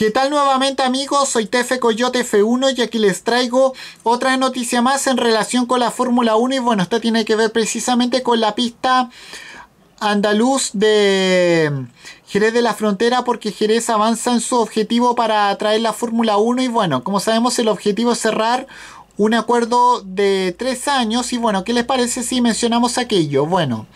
¿Qué tal nuevamente amigos? Soy Tefe Coyote F1 y aquí les traigo otra noticia más en relación con la Fórmula 1 y bueno, esta tiene que ver precisamente con la pista andaluz de Jerez de la Frontera porque Jerez avanza en su objetivo para atraer la Fórmula 1 y bueno, como sabemos el objetivo es cerrar un acuerdo de tres años y bueno, ¿qué les parece si mencionamos aquello? Bueno...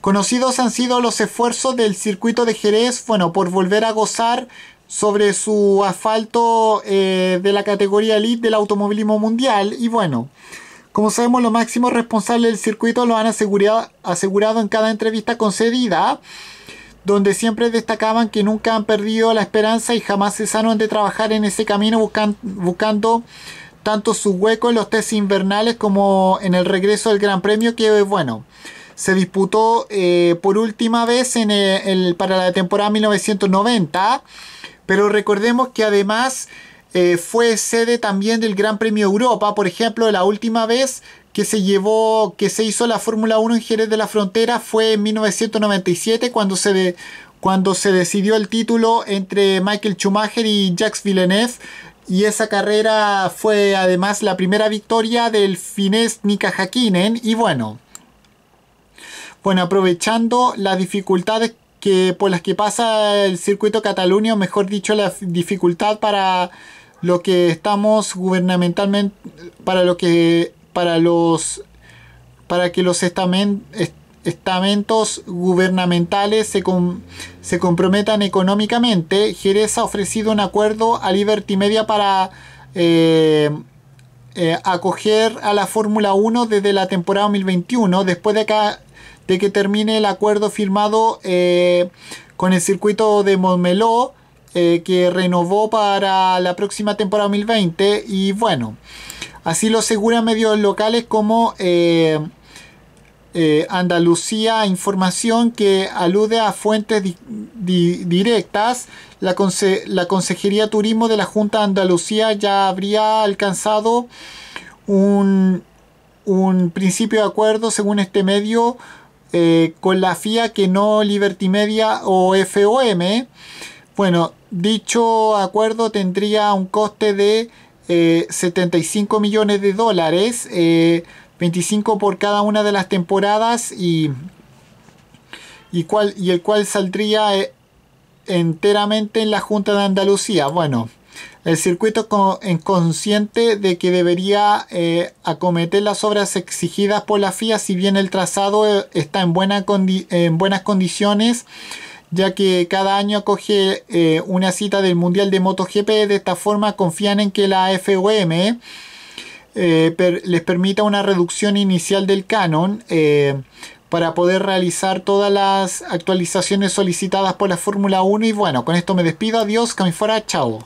Conocidos han sido los esfuerzos del circuito de Jerez, bueno, por volver a gozar sobre su asfalto eh, de la categoría elite del automovilismo mundial. Y bueno, como sabemos, los máximos responsables del circuito lo han asegurado, asegurado en cada entrevista concedida, donde siempre destacaban que nunca han perdido la esperanza y jamás cesaron de trabajar en ese camino buscando tanto su hueco en los tests invernales como en el regreso del Gran Premio, que bueno, se disputó eh, por última vez en eh, para la temporada 1990 pero recordemos que además eh, fue sede también del Gran Premio Europa, por ejemplo, la última vez que se llevó, que se hizo la Fórmula 1 en Jerez de la Frontera fue en 1997 cuando se, cuando se decidió el título entre Michael Schumacher y Jacques Villeneuve. Y esa carrera fue además la primera victoria del finés Nika Hakkinen. Y bueno, bueno, aprovechando las dificultades que por las que pasa el circuito cataluño, mejor dicho, la dificultad para lo que estamos gubernamentalmente, para lo que, para los, para que los estamentos gubernamentales se, comprometan económicamente, Jerez ha ofrecido un acuerdo a Liberty Media para eh, eh, acoger a la Fórmula 1 desde la temporada 2021, después de que de que termine el acuerdo firmado eh, con el circuito de Montmeló eh, que renovó para la próxima temporada 2020 y bueno, así lo aseguran medios locales como eh, Andalucía Información que alude a fuentes directas la, la Consejería Turismo de la Junta de Andalucía ya habría alcanzado un, un principio de acuerdo según este medio eh, con la FIA que no Liberty Media o FOM. Bueno, dicho acuerdo tendría un coste de 75 eh, millones de dólares, 25 eh, por cada una de las temporadas y, y, y el cual saldría enteramente en la Junta de Andalucía. Bueno, el circuito es consciente de que debería eh, acometer las obras exigidas por la FIA si bien el trazado eh, está en, buenas condiciones ya que cada año acoge eh, una cita del Mundial de MotoGP. De esta forma confían en que la FOM les permita una reducción inicial del canon para poder realizar todas las actualizaciones solicitadas por la Fórmula 1. Y bueno, con esto me despido. Adiós, fuera chao.